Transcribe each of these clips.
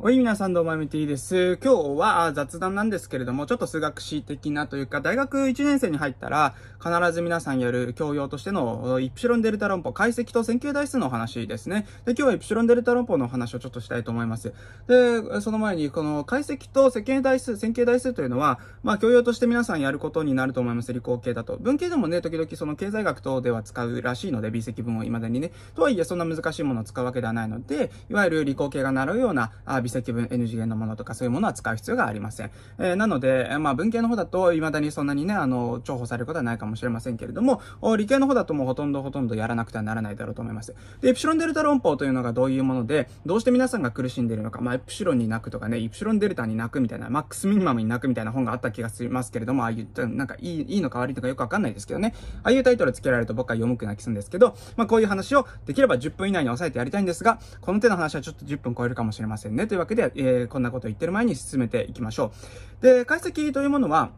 おい、皆さんどうも、MT です。今日は雑談なんですけれども、ちょっと数学史的なというか、大学1年生に入ったら、必ず皆さんやる教養としての、イプシロンデルタ論法、解析と線形代数の話ですね。で、今日はイプシロンデルタ論法の話をちょっとしたいと思います。で、その前に、この解析と線形代数、線形代数というのは、まあ、教養として皆さんやることになると思います。理工系だと。文系でもね、時々その経済学等では使うらしいので、微積分を未だにね。とはいえ、そんな難しいものを使うわけではないので、いわゆる理工系が習うような、あ微積分、N 次元のものとかそういうものは使う必要がありません。えー、なので、まあ、文系の方だと、未だにそんなにね、あの、重宝されることはないかもしれませんけれども、理系の方だともうほとんどほとんどやらなくてはならないだろうと思います。で、エプシロンデルタ論法というのがどういうもので、どうして皆さんが苦しんでいるのか、まあ、エプシロンに泣くとかね、エプシロンデルタに泣くみたいな、マックスミニマムに泣くみたいな本があった気がしますけれども、ああいう、なんかいい、いいのか悪いのかよくわかんないですけどね、ああいうタイトル付けられると僕は読むく泣きすんですけど、まあ、こういう話をできれば10分以内に抑えてやりたいんですが、この手の話はちょっと10分超えるかもしれませんね、というというわけで、えー、こんなことを言ってる前に進めていきましょう。で、解析というものは、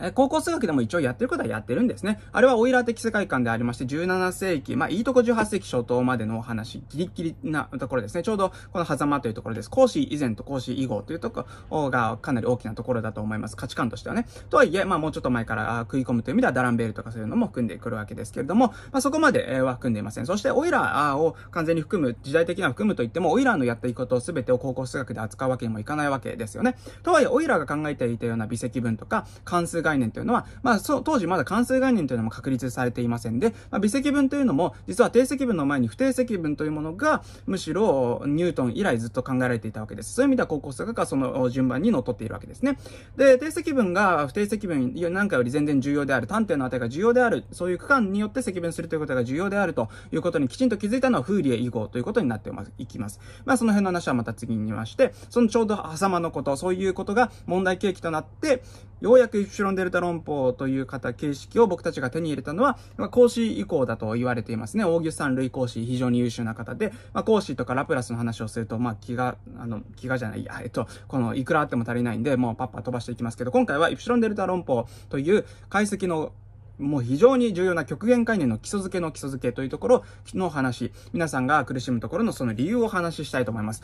え高校数学でも一応やってることはやってるんですね。あれはオイラー的世界観でありまして、17世紀、まあ、いいとこ18世紀初頭までのお話、ギリギリなところですね。ちょうどこの狭間というところです。講師以前と講師以後というところがかなり大きなところだと思います。価値観としてはね。とはいえ、まあ、もうちょっと前から食い込むという意味では、ダランベールとかそういうのも含んでくるわけですけれども、まあ、そこまでは含んでいません。そして、オイラーを完全に含む、時代的な含むといっても、オイラーのやっていくことを全てを高校数学で扱うわけにもいかないわけですよね。とはいえ、オイラーが考えていたような微積分とか、関数概概念というのは、まあ、そう、当時まだ関数概念というのも確立されていませんで、まあ、微積分というのも、実は定積分の前に不定積分というものが、むしろ、ニュートン以来ずっと考えられていたわけです。そういう意味では、高校数学がその順番にのっているわけですね。で、定積分が不定積分なんかより全然重要である、探偵の値が重要である、そういう区間によって積分するということが重要であるということにきちんと気づいたのは、フーリエ以降ということになっていきます。まあ、その辺の話はまた次にまして、そのちょうど狭間のこと、そういうことが問題契機となって、ようやくイプシロンンデルタ論法という方、形式を僕たちが手に入れたのは、まあ、講師以降だと言われていますね。オーギュスタン類講師、非常に優秀な方で、まあ、講師とかラプラスの話をすると、まあ、気が、あの、気がじゃない、や、えっと、この、いくらあっても足りないんで、もうパッパ飛ばしていきますけど、今回はイプシロンデルタ論法という解析のもう非常に重要な極限概念の基礎付けの基礎付けというところの話、皆さんが苦しむところのその理由をお話ししたいと思います。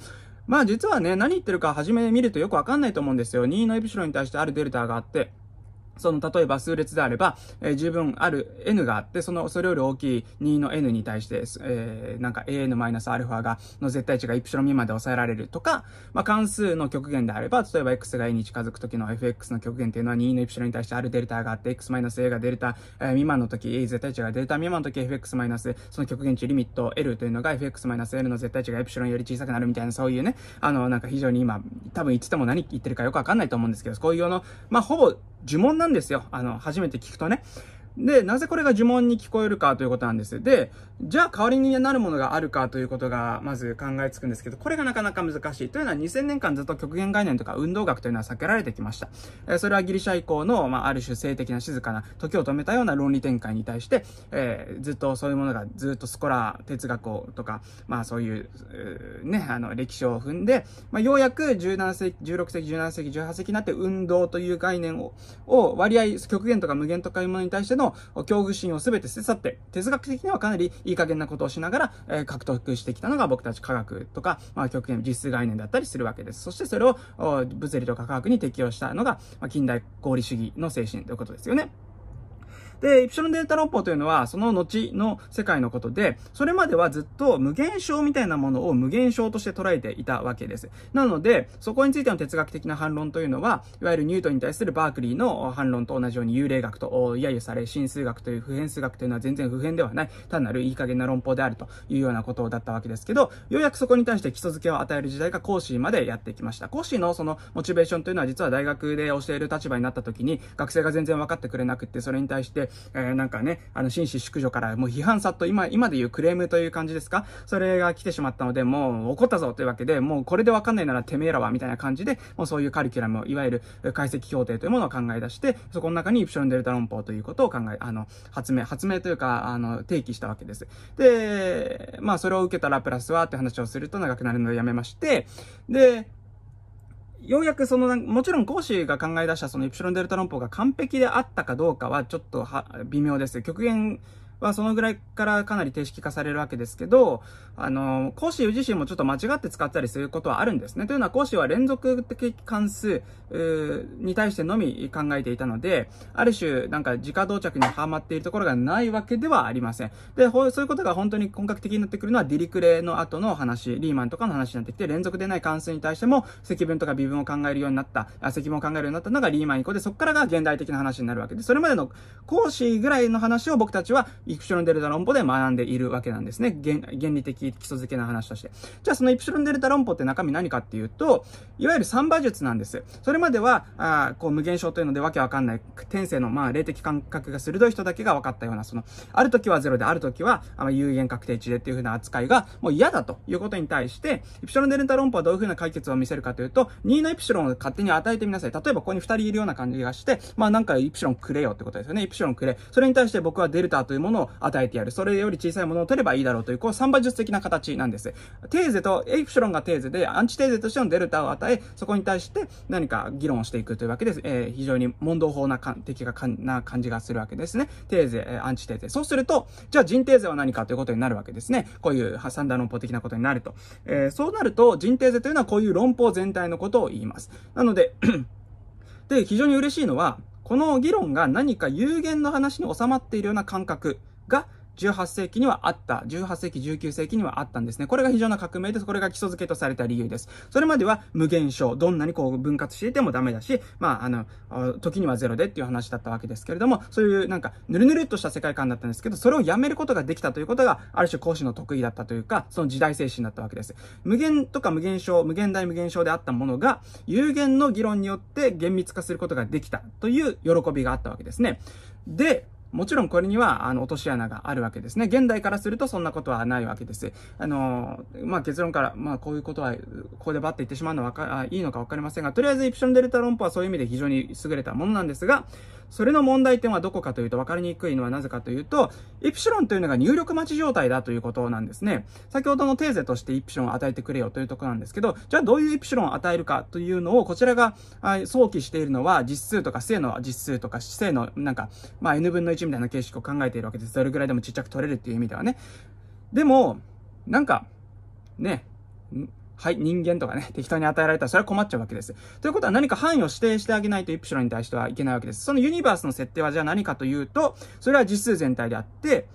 まあ実はね、何言ってるか初め見るとよくわかんないと思うんですよ。2のエプシロンに対してあるデルタがあって、その、例えば数列であれば、えー、十分ある n があって、その、それより大きい2の n に対して、えー、なんか an-α が、の絶対値がイプシロン未満で抑えられるとか、まあ、関数の極限であれば、例えば x が a に近づくときの fx の極限っていうのは2のイプシロンに対してあるデルタがあって、x-a がデルタ、えー、未満のとき、絶対値がデルタ未満のとき、fx- その極限値リミット l というのが fx-l の絶対値がイプシロンより小さくなるみたいな、そういうね、あの、なんか非常に今、多分言ってても何言ってるかよくわかんないと思うんですけど、こういうの、まあ、ほぼ呪文なんんですよ。あの、初めて聞くとね。で、なぜこれが呪文に聞こえるかということなんです。で、じゃあ代わりになるものがあるかということが、まず考えつくんですけど、これがなかなか難しい。というのは2000年間ずっと極限概念とか運動学というのは避けられてきました。えー、それはギリシャ以降の、まあ、ある種性的な静かな、時を止めたような論理展開に対して、えー、ずっとそういうものがずっとスコラー哲学をとか、まあそういう、うね、あの、歴史を踏んで、まあようやく17世紀、16世紀、17世紀、18世紀になって運動という概念を、を割合、極限とか無限とかいうものに対しての恐怖心を全て捨て去って、哲学的にはかなりいい加減なことをしながら、えー、獲得してきたのが僕たち科学とか、まあ、極限実数概念だったりするわけです。そしてそれを物理とか科学に適用したのが、まあ、近代合理主義の精神ということですよね。で、イプシロンデータ論法というのは、その後の世界のことで、それまではずっと無限小みたいなものを無限小として捉えていたわけです。なので、そこについての哲学的な反論というのは、いわゆるニュートンに対するバークリーの反論と同じように幽霊学と揶揄され、真数学という普遍数学というのは全然普遍ではない、単なるいい加減な論法であるというようなことだったわけですけど、ようやくそこに対して基礎付けを与える時代が講師までやってきました。講師のそのモチベーションというのは実は大学で教える立場になった時に、学生が全然分かってくれなくて、それに対してえー、なんかね、あの、紳士淑女からもう批判さと今、今で言うクレームという感じですかそれが来てしまったので、もう怒ったぞというわけで、もうこれでわかんないならてめえらは、みたいな感じで、もうそういうカリキュラム、を、いわゆる解析協定というものを考え出して、そこの中にイプシロンデルタ論法ということを考え、あの、発明、発明というか、あの、提起したわけです。で、まあそれを受けたらプラスはって話をすると長くなるのでやめまして、で、ようやくその、もちろん講師が考え出したそのエプシロンデルタ論法が完璧であったかどうかはちょっとは微妙です。極限はそのぐらいからかなり定式化されるわけですけど、あの、講師自身もちょっと間違って使ったりすることはあるんですね。というのは講師は連続的関数に対してのみ考えていたので、ある種なんか自家到着にはまっているところがないわけではありません。で、そういうことが本当に本格的になってくるのはディリクレの後の話、リーマンとかの話になってきて、連続でない関数に対しても積分とか微分を考えるようになった、積分を考えるようになったのがリーマン以降で、そこからが現代的な話になるわけで、それまでの講師ぐらいの話を僕たちはイプシロンデルタ論法で学んでいるわけなんですね。原理的基礎づけの話として。じゃあそのイプシロンデルタ論法って中身何かっていうと、いわゆる三馬術なんです。それまでは、あこう無限症というのでわけわかんない、天性のまあ霊的感覚が鋭い人だけが分かったような、その、ある時はゼロである時はあ有限確定値でっていう風な扱いがもう嫌だということに対して、イプシロンデルタ論法はどういう風な解決を見せるかというと、2のイプシロンを勝手に与えてみなさい。例えばここに2人いるような感じがして、まあなんかイプシロンくれよってことですよね。イプシロンくれ。それに対して僕はデルタというものをのを与えてやる。それより小さいものを取ればいいだろうという、こう三馬術的な形なんです。テーゼと、エイプシロンがテーゼで、アンチテーゼとしてのデルタを与え、そこに対して何か議論をしていくというわけです。えー、非常に問答法な感的がな感じがするわけですね。テーゼ、えアンチテーゼ。そうすると、じゃあ人テーゼは何かということになるわけですね。こういうサンだ論法的なことになると。えー、そうなると、人テーゼというのはこういう論法全体のことを言います。なので で、非常に嬉しいのは、この議論が何か有限の話に収まっているような感覚が18世紀にはあった、18世紀、19世紀にはあったんですね。これが非常な革命です。これが基礎付けとされた理由です。それまでは無限小、どんなにこう分割していてもダメだし、まあ、あの、時にはゼロでっていう話だったわけですけれども、そういうなんか、ぬるぬるっとした世界観だったんですけど、それをやめることができたということが、ある種講師の得意だったというか、その時代精神だったわけです。無限とか無限小、無限大無限小であったものが、有限の議論によって厳密化することができたという喜びがあったわけですね。で、もちろんこれには、あの、落とし穴があるわけですね。現代からするとそんなことはないわけです。あの、まあ、結論から、まあ、こういうことは、ここでバッて言ってしまうのはか、いいのかわかりませんが、とりあえずイプションデルタ論法はそういう意味で非常に優れたものなんですが、それの問題点はどこかというと分かりにくいのはなぜかというと、イプシロンというのが入力待ち状態だということなんですね。先ほどのテーゼとしてイプシロンを与えてくれよというところなんですけど、じゃあどういうイプシロンを与えるかというのを、こちらが想起しているのは実数とか正の実数とか正のなんか、まあ n 分の1 1みたいな形式を考えているわけです。それぐらいでもちっちゃく取れるっていう意味ではね。でも、なんか、ね、はい、人間とかね、適当に与えられたらそれは困っちゃうわけです。ということは何か範囲を指定してあげないとイプシロンに対してはいけないわけです。そのユニバースの設定はじゃあ何かというと、それは実数全体であって、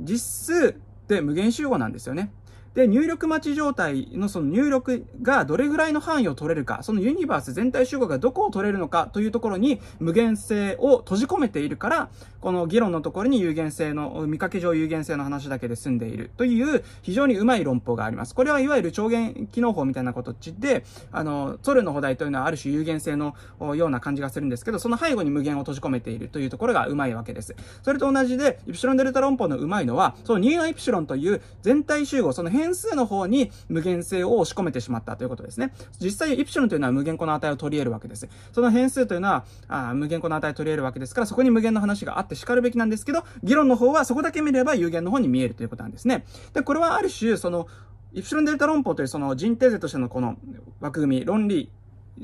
実数って無限集合なんですよね。で、入力待ち状態のその入力がどれぐらいの範囲を取れるか、そのユニバース全体集合がどこを取れるのかというところに無限性を閉じ込めているから、この議論のところに有限性の、見かけ上有限性の話だけで済んでいるという非常にうまい論法があります。これはいわゆる超限機能法みたいなことっで、あの、ソルの補題というのはある種有限性のような感じがするんですけど、その背後に無限を閉じ込めているというところがうまいわけです。それと同じで、イプシロンデルタ論法のうまいのは、そのニーイプシロンという全体集合、その変変数の方に無限性を押し込めてしまったということですね。実際、イプシロンというのは無限個の値を取り得るわけです。その変数というのは、あ無限個の値を取り得るわけですから、そこに無限の話があって叱るべきなんですけど、議論の方はそこだけ見れば有限の方に見えるということなんですね。で、これはある種、その、イプシロンデルタ論法というその人定税としてのこの枠組み、論理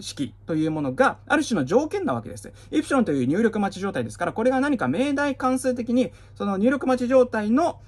式というものがある種の条件なわけです。イプシロンという入力待ち状態ですから、これが何か命題関数的に、その入力待ち状態の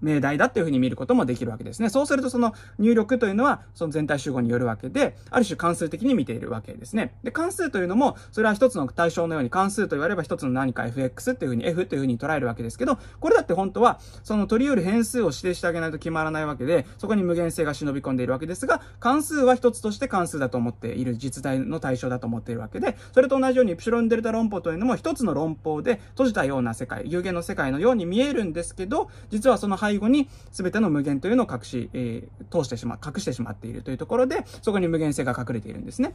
命題だというふうに見ることもできるわけですね。そうするとその入力というのはその全体集合によるわけで、ある種関数的に見ているわけですね。で、関数というのも、それは一つの対象のように関数と言われば一つの何か fx っていうふうに f というふうに捉えるわけですけど、これだって本当はその取り得る変数を指定してあげないと決まらないわけで、そこに無限性が忍び込んでいるわけですが、関数は一つとして関数だと思っている実在の対象だと思っているわけで、それと同じようにプシロンデルタ論法というのも一つの論法で閉じたような世界、有限の世界のように見えるんですけど、実はその背背後に全ての無限というのを隠し、えー、通してしま、隠してしまっているというところで、そこに無限性が隠れているんですね。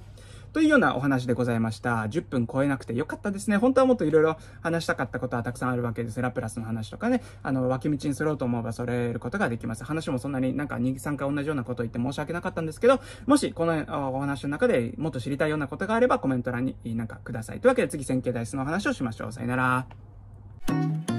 というようなお話でございました。10分超えなくてよかったですね。本当はもっといろいろ話したかったことはたくさんあるわけです。ラプラスの話とかね、あの、脇道にそろうと思えばそれることができます。話もそんなになんか2、3回同じようなことを言って申し訳なかったんですけど、もしこのお話の中でもっと知りたいようなことがあればコメント欄になんかください。というわけで次線形代数の話をしましょう。さよなら。